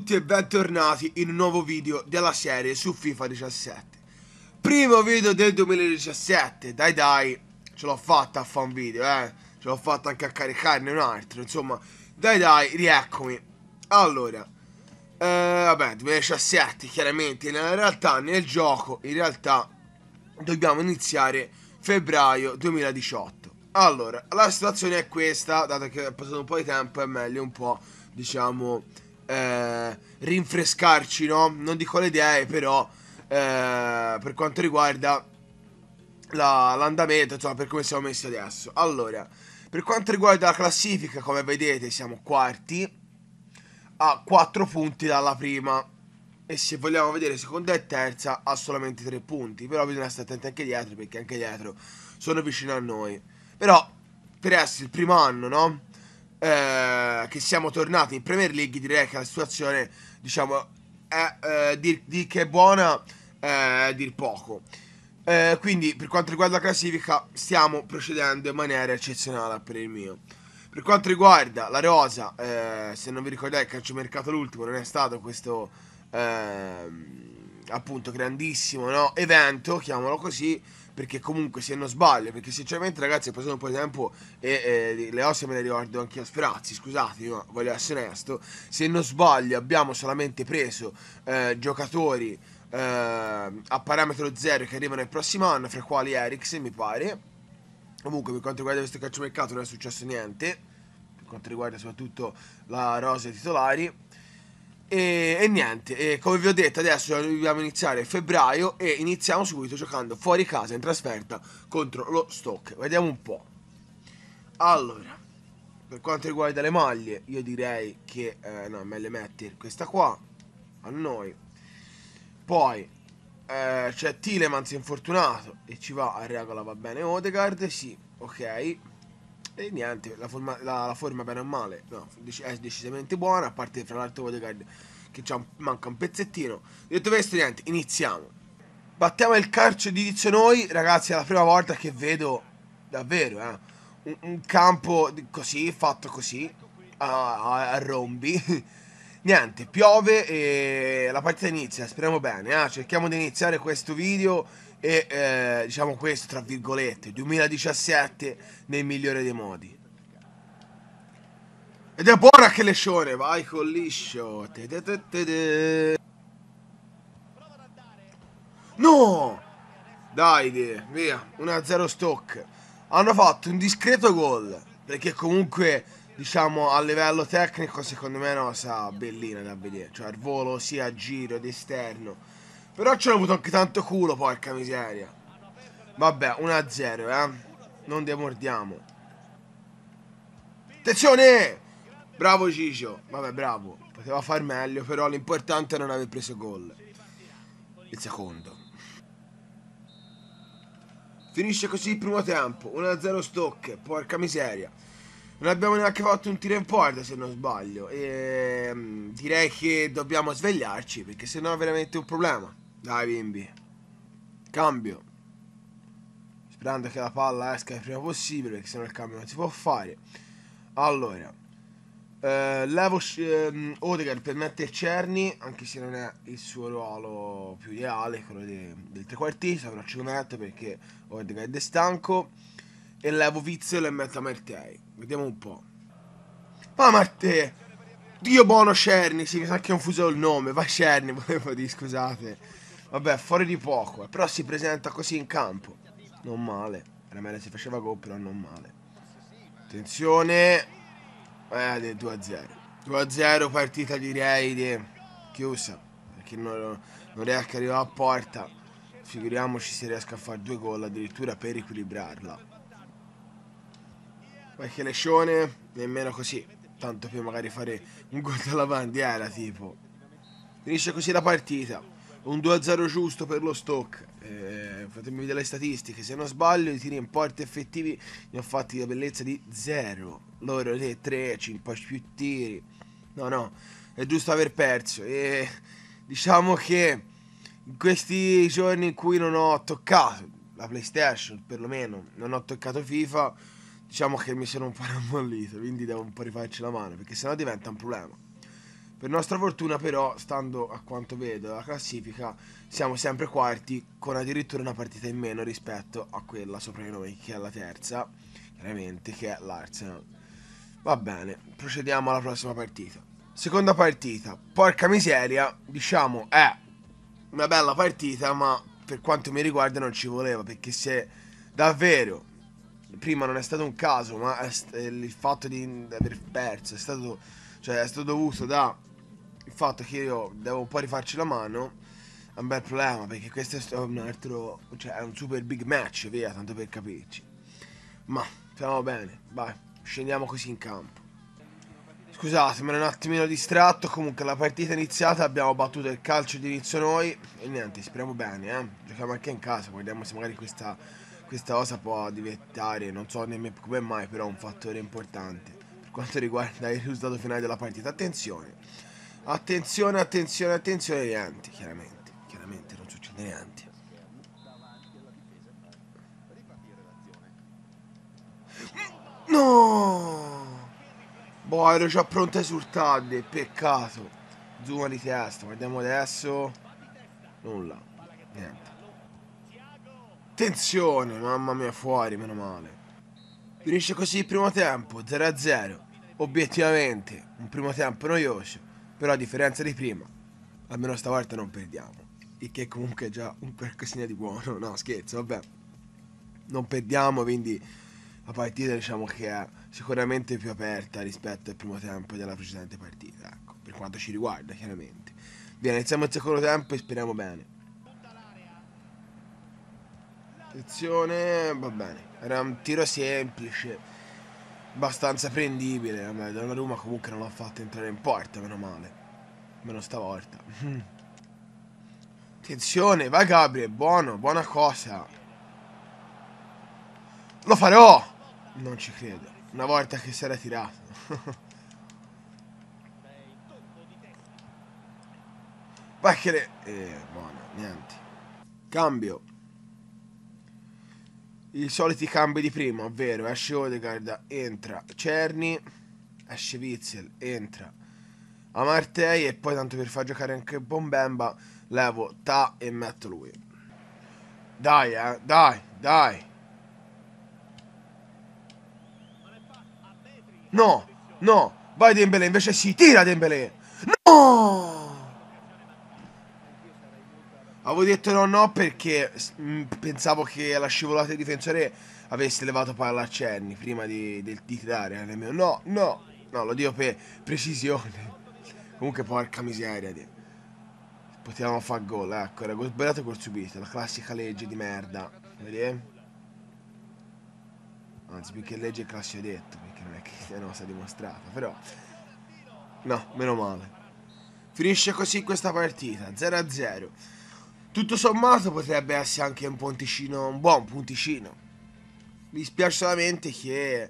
tutti e bentornati in un nuovo video della serie su FIFA 17 Primo video del 2017, dai dai, ce l'ho fatta a fare un video eh Ce l'ho fatta anche a caricarne un altro, insomma, dai dai, rieccomi Allora, eh, vabbè, 2017 chiaramente, nella realtà, nel gioco, in realtà dobbiamo iniziare febbraio 2018 allora, la situazione è questa, dato che è passato un po' di tempo, è meglio un po', diciamo, eh, rinfrescarci, no? Non dico le idee, però eh, per quanto riguarda la, l'andamento, insomma, per come siamo messi adesso. Allora, per quanto riguarda la classifica, come vedete, siamo quarti a 4 punti dalla prima. E se vogliamo vedere seconda e terza ha solamente 3 punti. Però bisogna stare attenti anche dietro perché anche dietro sono vicino a noi. Però per essere il primo anno, no? eh, che siamo tornati in Premier League, direi che la situazione, diciamo, è, eh, dir, dir, che è buona, eh, dir poco. Eh, quindi, per quanto riguarda la classifica, stiamo procedendo in maniera eccezionale per il mio. Per quanto riguarda la rosa, eh, se non vi ricordate, il mercato l'ultimo non è stato questo ehm, appunto grandissimo no? evento, chiamalo così perché comunque se non sbaglio, perché sinceramente ragazzi è passato un po' di tempo e eh, le ossa me le ricordo anche a Sperazzi, scusate, ma voglio essere onesto, se non sbaglio abbiamo solamente preso eh, giocatori eh, a parametro zero che arrivano il prossimo anno, fra i quali Ericsson mi pare, comunque per quanto riguarda questo calcio mercato non è successo niente, per quanto riguarda soprattutto la rosa titolari, e, e, niente, e come vi ho detto adesso dobbiamo iniziare febbraio e iniziamo subito giocando fuori casa in trasferta contro lo Stock. Vediamo un po'. Allora, per quanto riguarda le maglie, io direi che eh, no, me le metti questa qua a noi. Poi eh, c'è Tilemans infortunato e ci va a regola va bene Odegaard, sì, ok e niente, la forma, la, la forma bene o male no, è decisamente buona, a parte fra l'altro Odegaard che un, manca un pezzettino. Detto questo, niente, iniziamo. Battiamo il calcio di Dizio Noi, ragazzi, è la prima volta che vedo davvero eh, un, un, campo così, fatto così, a, a, a rombi. niente, piove e la partita inizia, speriamo bene, eh. cerchiamo di iniziare questo video e eh, diciamo questo tra virgolette 2017 nel migliore dei modi ed è buona che le scione vai con liscio no dai via 1-0 stock hanno fatto un discreto gol perché comunque diciamo a livello tecnico secondo me è una cosa bellina da vedere cioè il volo sia a giro ed esterno però ci hanno avuto anche tanto culo, porca miseria. Vabbè, 1-0, eh. Non demordiamo. Attenzione! Bravo Ciccio. Vabbè, bravo. Poteva far meglio, però l'importante è non aver preso gol. Il secondo. Finisce così il primo tempo. 1-0 Stock. porca miseria. Non abbiamo neanche fatto un tiro in porta se non sbaglio. E, ehm, direi che dobbiamo svegliarci perché sennò è veramente un problema. Dai bimbi. Cambio. Sperando che la palla esca il prima possibile, perché sennò il cambio non si può fare. Allora. Eh, levo ehm, Odegaard per mettere Cerny, anche se non è il suo ruolo più ideale, quello de, del trequartista, però ci metto perché Odegaard è stanco. E levo Vizio e metto a Martei. Vediamo un po'. Ma Martei! Dio buono Cerny, sì, mi sa che ho confuso il nome, va Cerny, volevo dire, scusate. Vabbè, fuori di poco, eh. però si presenta così in campo. Non male. Era Ramele si faceva gol, però non male. Attenzione. Eh, 2-0. 2-0 partita direi di chiusa. Perché non, non riesca ad arrivare a porta. Figuriamoci se riesca a fare due gol addirittura per equilibrarla. Qualche lescione, nemmeno così. Tanto più magari fare un gol dalla bandiera, tipo. Finisce così la partita un 2-0 giusto per lo Stock. Eh, fatemi vedere le statistiche. Se non sbaglio, i tiri in porta effettivi ne ho fatti la bellezza di 0. Loro le 3, 5 più tiri. No, no, è giusto aver perso. E diciamo che in questi giorni in cui non ho toccato la PlayStation, perlomeno non ho toccato FIFA, diciamo che mi sono un po' ammollito. Quindi devo un po' rifarci la mano perché sennò diventa un problema. Per nostra fortuna però, stando a quanto vedo la classifica, siamo sempre quarti con addirittura una partita in meno rispetto a quella sopra di noi che è la terza, chiaramente che è l'Arsenal. Va bene, procediamo alla prossima partita. Seconda partita, porca miseria, diciamo è una bella partita ma per quanto mi riguarda non ci voleva perché se davvero prima non è stato un caso ma il fatto di aver perso è stato cioè è stato dovuto da fatto che io devo un po' rifarci la mano è un bel problema perché questo è un altro, cioè è un super big match, via, tanto per capirci. Ma stiamo bene, vai, scendiamo così in campo. Scusate, mi ero un attimino distratto, comunque la partita è iniziata, abbiamo battuto il calcio di inizio noi e niente, speriamo bene, eh. Giochiamo anche in casa, guardiamo se magari questa, questa cosa può diventare, non so nemmeno come mai, però un fattore importante per quanto riguarda il risultato finale della partita. Attenzione! Attenzione, attenzione, attenzione agli anti, chiaramente. Chiaramente non succede anti. No! Boh, ero già pronta sul TAD, peccato. Zuma di testa, guardiamo adesso. Nulla, niente. Attenzione, mamma mia, fuori, meno male. Finisce così il primo tempo, 0-0. Obiettivamente, un primo tempo noioso però a differenza di prima, almeno stavolta non perdiamo, il che comunque è già un qualcosina di buono, no scherzo, vabbè, non perdiamo, quindi la partita diciamo che è sicuramente più aperta rispetto al primo tempo della precedente partita, ecco, per quanto ci riguarda chiaramente. Bene, iniziamo il secondo tempo e speriamo bene. Attenzione, va bene, era un tiro semplice abbastanza prendibile. Vabbè, la Roma comunque non l'ha fatto entrare in porta, meno male. Meno stavolta. Attenzione, vai Gabriel, buono, buona cosa. Lo farò! Non ci credo. Una volta che si era tirato. vai che le... Eh, buono, niente. Cambio i soliti cambi di prima, ovvero esce Odegaard, entra Cerny, esce Witzel, entra Amartei e poi tanto per far giocare anche Bombemba levo Ta e metto lui. Dai, eh, dai, dai. No, no, vai Dembele, invece si tira Dembele. Avevo detto no no perché mh, mm, pensavo che la scivolata del difensore avesse levato palla a Cenni prima di, del, di tirare. Eh, Mio... No, no, no, lo dico per precisione. Comunque porca miseria. Dio. Potevamo far gol, ecco, era sbagliato col subito, la classica legge di merda. Vedi? Anzi, più che legge classica classico detto, perché non è che sia una cosa dimostrata, però... No, meno male. Finisce così questa partita, 0-0. Tutto sommato potrebbe essere anche un punticino, un buon punticino. Mi spiace solamente che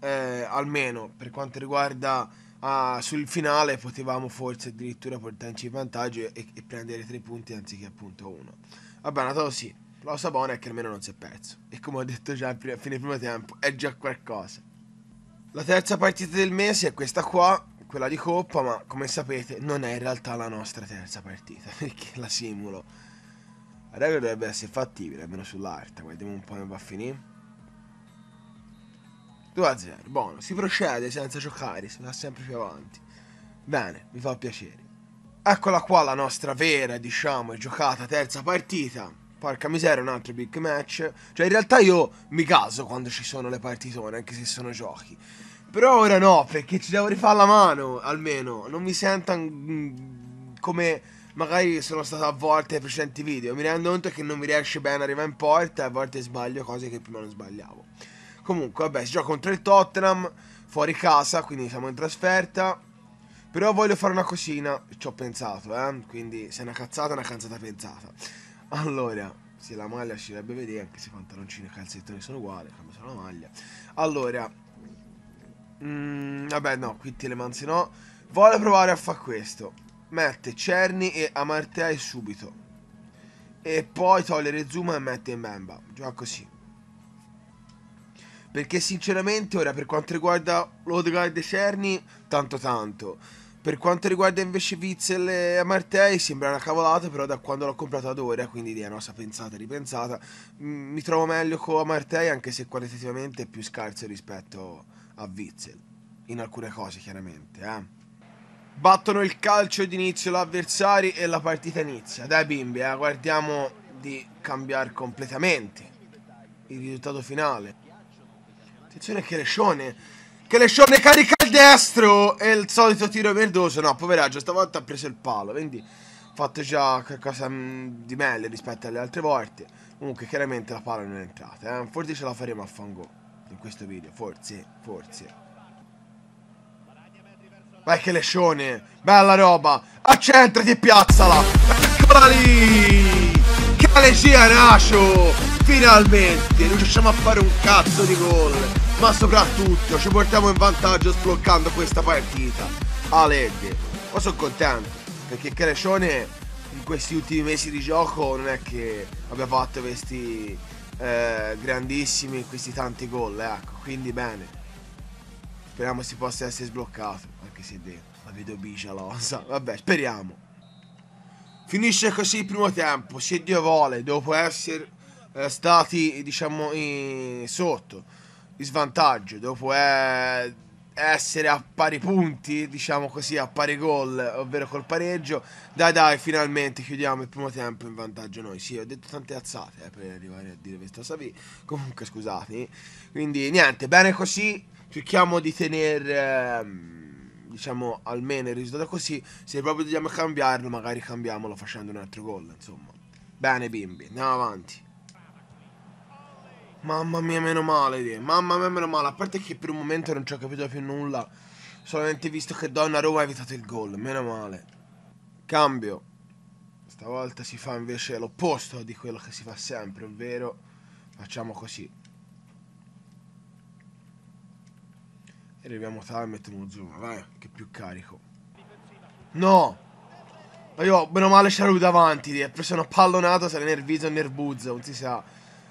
eh, almeno per quanto riguarda ah, sul finale potevamo forse addirittura portarci in vantaggio e, e prendere tre punti anziché appunto uno. Vabbè, andato sì. La cosa buona è che almeno non si è perso. E come ho detto già a fine primo tempo, è già qualcosa. La terza partita del mese è questa qua, quella di Coppa, ma come sapete non è in realtà la nostra terza partita, perché la simulo raga dovrebbe essere fattibile, almeno sull'arte, vediamo un po' come va a finire. 2 a 0, buono, si procede senza giocare, si va sempre più avanti. Bene, mi fa piacere. Eccola qua la nostra vera, diciamo, giocata terza partita. Porca miseria, un altro big match. Cioè, in realtà io mi caso quando ci sono le partitone, anche se sono giochi. Però ora no, perché ci devo rifare la mano, almeno. Non mi sento mm, come magari sono stato a volte ai precedenti video, mi rendo conto che non mi riesce bene arrivare in porta, a volte sbaglio cose che prima non sbagliavo. Comunque, vabbè, si gioca contro il Tottenham, fuori casa, quindi siamo in trasferta. Però voglio fare una cosina, ci ho pensato, eh, quindi se è una cazzata è una cazzata pensata. Allora, se la maglia ci dovrebbe vedere, anche se pantaloncini e calzettoni sono uguali, cambio solo la maglia. Allora, mm, vabbè no, qui te le manzi no. Voglio provare a fare questo mette Cerny e Amartei subito. E poi togliere Rezuma e mette Memba. Già così. Perché sinceramente ora per quanto riguarda Lodegaard e Cerny, tanto tanto. Per quanto riguarda invece Witzel e Amartei sembra una cavolata, però da quando l'ho comprato ad ora, quindi idea nostra pensata e ripensata, mm, mi trovo meglio con Amartei anche se qualitativamente è più scarso rispetto a Witzel. In alcune cose chiaramente, eh. Battono il calcio d'inizio l'avversario e la partita inizia. Dai bimbi, eh, guardiamo di cambiare completamente il risultato finale. Attenzione che lescione. Che lescione carica il destro e il solito tiro merdoso. No, poveraggio, stavolta ha preso il palo, quindi fatto già qualcosa mm, di meglio rispetto alle altre volte. Comunque, chiaramente la palla non è entrata. Eh? Forse ce la faremo a fango in questo video. Forse, forse. Vai che lescione. Bella roba. Accentrati e piazzala. Eccola lì. Che lesia nascio. Finalmente. Non riusciamo a fare un cazzo di gol. Ma soprattutto ci portiamo in vantaggio sbloccando questa partita. Alette. Ma sono contento. Perché Calescione in questi ultimi mesi di gioco non è che abbia fatto questi eh, grandissimi, questi tanti gol. Ecco. Quindi bene. Speriamo si possa essere sbloccato che si La vedo bicia l'ossa. Vabbè, speriamo. Finisce così il primo tempo, se Dio vuole, dopo essere eh, stati, diciamo, in... sotto, in svantaggio, dopo eh, essere a pari punti, diciamo così, a pari gol, ovvero col pareggio. Dai, dai, finalmente chiudiamo il primo tempo in vantaggio noi. Sì, ho detto tante alzate eh, per arrivare a dire questa Savi. Comunque, scusate. Quindi, niente, bene così. Cerchiamo di tenere... Eh, diciamo almeno il risultato è così se proprio dobbiamo cambiarlo magari cambiamolo facendo un altro gol insomma bene bimbi andiamo avanti mamma mia meno male dì. mamma mia meno male a parte che per un momento non ci ho capito più nulla solamente visto che Donna Roma ha evitato il gol meno male cambio stavolta si fa invece l'opposto di quello che si fa sempre ovvero facciamo così E arriviamo tardi e mettiamo giù. Vai, che più carico. No! Ma io, meno male c'ero davanti, è preso una pallonata, sarà nervito e nervuzzo, non si sa.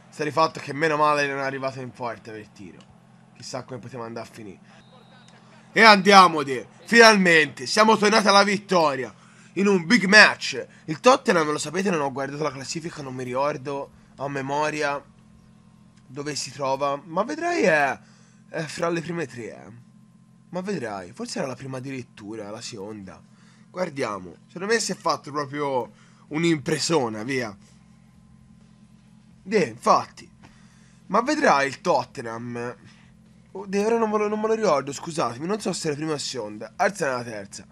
Sta di fatto che meno male non è arrivato in porta per il tiro. Chissà come poteva andare a finire. E andiamo di, finalmente, siamo tornati alla vittoria. In un big match. Il Tottenham, lo sapete, non ho guardato la classifica, non mi ricordo a memoria dove si trova. Ma vedrai Eh, è eh, fra le prime tre, eh. Ma vedrai, forse era la prima addirittura, la seconda. Guardiamo. Secondo me si è fatto proprio un'impresona, via. Eh, infatti. Ma vedrai il Tottenham. Oddio, ora non me, lo, non me lo ricordo, scusatemi, non so se è la prima o seconda. Arza la terza.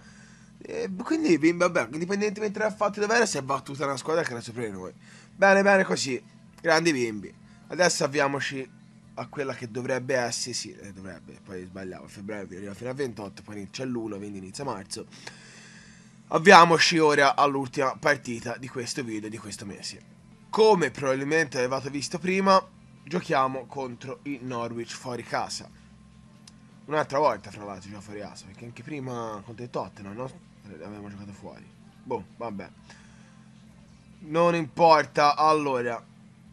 E eh, quindi, vabbè, indipendentemente dal fatto dove era, si è battuta una squadra che era sopra di noi. Bene, bene così. Grandi bimbi. Adesso avviamoci a quella che dovrebbe essere, sì, eh, dovrebbe, poi sbagliavo, febbraio arriva fino a 28, poi inizia l'1, quindi inizia marzo. Avviamoci ora all'ultima partita di questo video di questo mese. Come probabilmente avevate visto prima, giochiamo contro i Norwich fuori casa. Un'altra volta, fra l'altro, già fuori casa, perché anche prima contro il Tottenham, no? Avevamo giocato fuori. Boh, vabbè. Non importa, allora,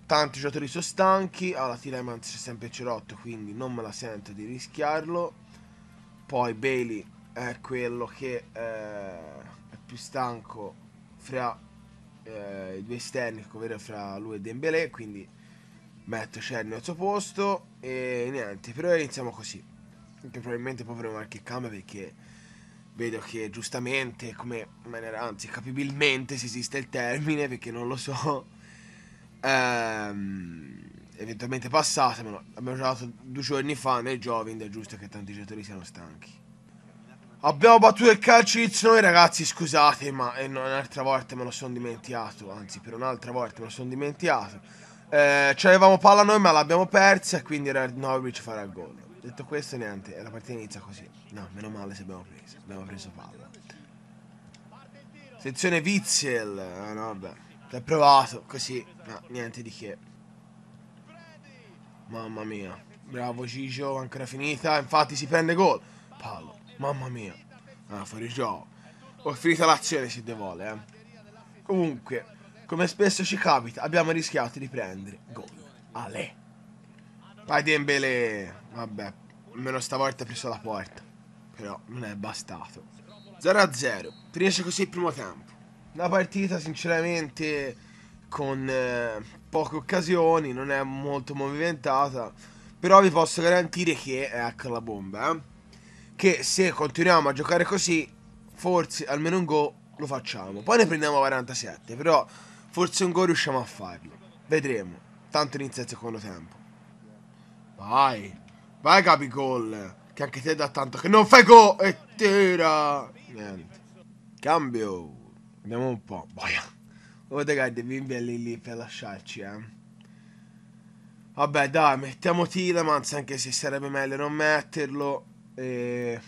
tanti giocatori sono stanchi, alla ah, T-Lemans c'è sempre Cerotto, quindi non me la sento di rischiarlo. Poi Bailey è quello che eh, è più stanco fra eh, i due esterni, ovvero fra lui e Dembélé, quindi metto Cerny al suo posto e niente, però iniziamo così. Che probabilmente poi avremo qualche cambio perché vedo che giustamente, come maniera, anzi capibilmente se esiste il termine, perché non lo so, ehm, eventualmente passatemelo, abbiamo giocato due giorni fa nel Jovin, è giusto che tanti giocatori siano stanchi. Abbiamo battuto il calcio noi ragazzi, scusate, ma eh, no, un'altra volta me lo sono dimenticato, anzi per un'altra volta me lo sono dimenticato. Eh, avevamo palla noi ma l'abbiamo persa, quindi Norwich farà il gol. Detto questo niente, la partita inizia così. No, meno male se abbiamo preso, abbiamo preso palla. Sezione Witzel, ah no, vabbè. L'ho provato, così. No, niente di che. Mamma mia. Bravo Gigio, ancora finita. Infatti si prende gol. Palo. Mamma mia. Ah, fuori gioco. Ho finita l'azione se vuole, eh. Comunque, come spesso ci capita, abbiamo rischiato di prendere gol. Ale. Vai Dembele. Vabbè, almeno stavolta ha preso la porta. Però non è bastato. 0-0. Finisce così il primo tempo una partita sinceramente con eh, poche occasioni, non è molto movimentata, però vi posso garantire che è ecco la bomba, eh? che se continuiamo a giocare così, forse almeno un gol lo facciamo. Poi ne prendiamo 47, però forse un gol riusciamo a farlo. Vedremo, tanto inizia il secondo tempo. Vai, vai Capigol, che anche te da tanto che non fai gol e tira. Niente. Cambio. Vediamo un po'. Boia. Guarda che Bimbi è lì lì per lasciarci, eh. Vabbè, dai, mettiamo Tilemans, anche se sarebbe meglio non metterlo. E...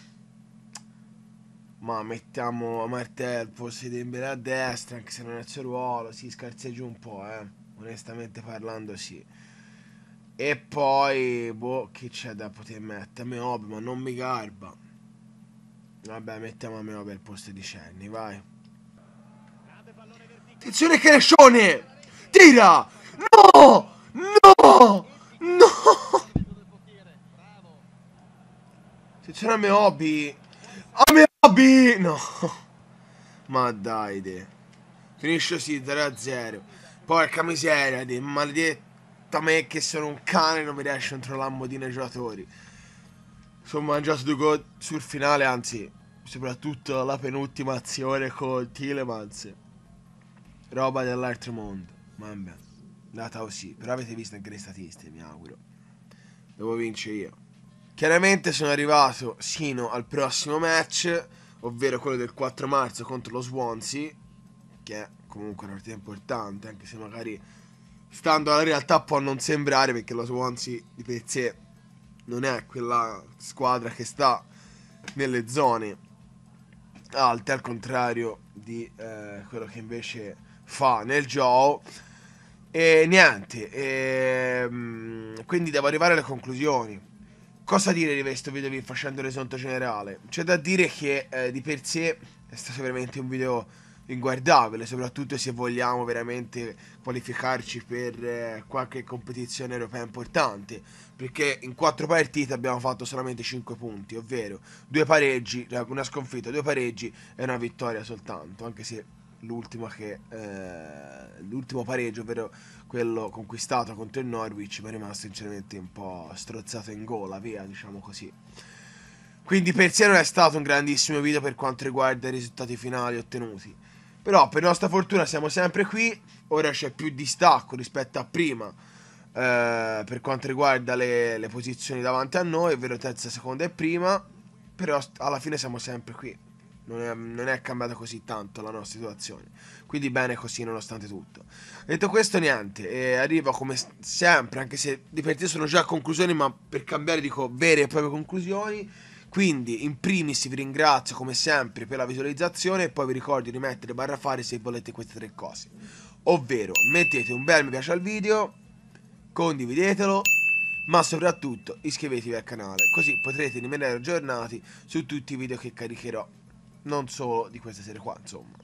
Ma mettiamo Martel, forse Dembele a destra, anche se non è il suo ruolo. Si scarseggia un po', eh. Onestamente parlando, sì. E poi, boh, che c'è da poter mettere? Meob, ma non mi garba. Vabbè, mettiamo Meob al posto di Cenni, vai. Attenzione Crescione! Tira! No! No! No! Attenzione a me hobby! A me hobby! No! Ma dai de Finisce sì 3-0. Porca miseria de maledetta me che sono un cane non mi riesce a trovare un di giocatori. Sono mangiato due gol sul finale, anzi, soprattutto la penultima azione con Tilemans roba dell'altro mondo. Mamma, data così. Però avete visto anche le statistiche, mi auguro. Devo vincere io. Chiaramente sono arrivato sino al prossimo match, ovvero quello del 4 marzo contro lo Swansea, che è comunque una partita importante, anche se magari stando alla realtà può non sembrare, perché lo Swansea di per sé non è quella squadra che sta nelle zone alte, al contrario di eh, quello che invece fa nel gioco e niente e, ehm, quindi devo arrivare alle conclusioni cosa dire di questo video vi facendo l'esonto generale c'è da dire che eh, di per sé è stato veramente un video inguardabile soprattutto se vogliamo veramente qualificarci per eh, qualche competizione europea importante perché in quattro partite abbiamo fatto solamente 5 punti ovvero due pareggi cioè una sconfitta due pareggi e una vittoria soltanto anche se l'ultima che, eh, l'ultimo pareggio, ovvero quello conquistato contro il Norwich, mi è rimasto sinceramente un po' strozzato in gola, via, diciamo così. Quindi per sé non è stato un grandissimo video per quanto riguarda i risultati finali ottenuti. Però per nostra fortuna siamo sempre qui, ora c'è più distacco rispetto a prima. Eh, per quanto riguarda le, le posizioni davanti a noi, ovvero terza, seconda e prima, però alla fine siamo sempre qui non è, non è, cambiata così tanto la nostra situazione. Quindi bene così nonostante tutto. Detto questo niente, E eh, arrivo come sempre, anche se di per sé sono già conclusioni, ma per cambiare dico vere e proprie conclusioni. Quindi in primis vi ringrazio come sempre per la visualizzazione e poi vi ricordo di mettere barra fare se volete queste tre cose. Ovvero mettete un bel mi piace al video, condividetelo ma soprattutto iscrivetevi al canale così potrete rimanere aggiornati su tutti i video che caricherò non solo di questa serie qua, insomma.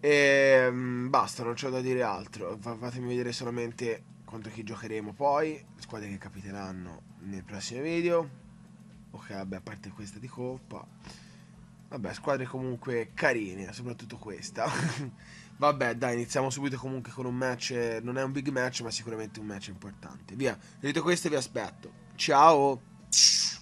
E ehm, basta, non c'ho da dire altro. Fatemi vedere solamente quanto chi giocheremo poi, squadre che capiteranno nei prossimi video. Ok, vabbè, a parte questa di Coppa. Vabbè, squadre comunque carine, soprattutto questa. vabbè, dai, iniziamo subito comunque con un match. Non è un big match, ma sicuramente un match importante. Via, detto questo vi aspetto. Ciao!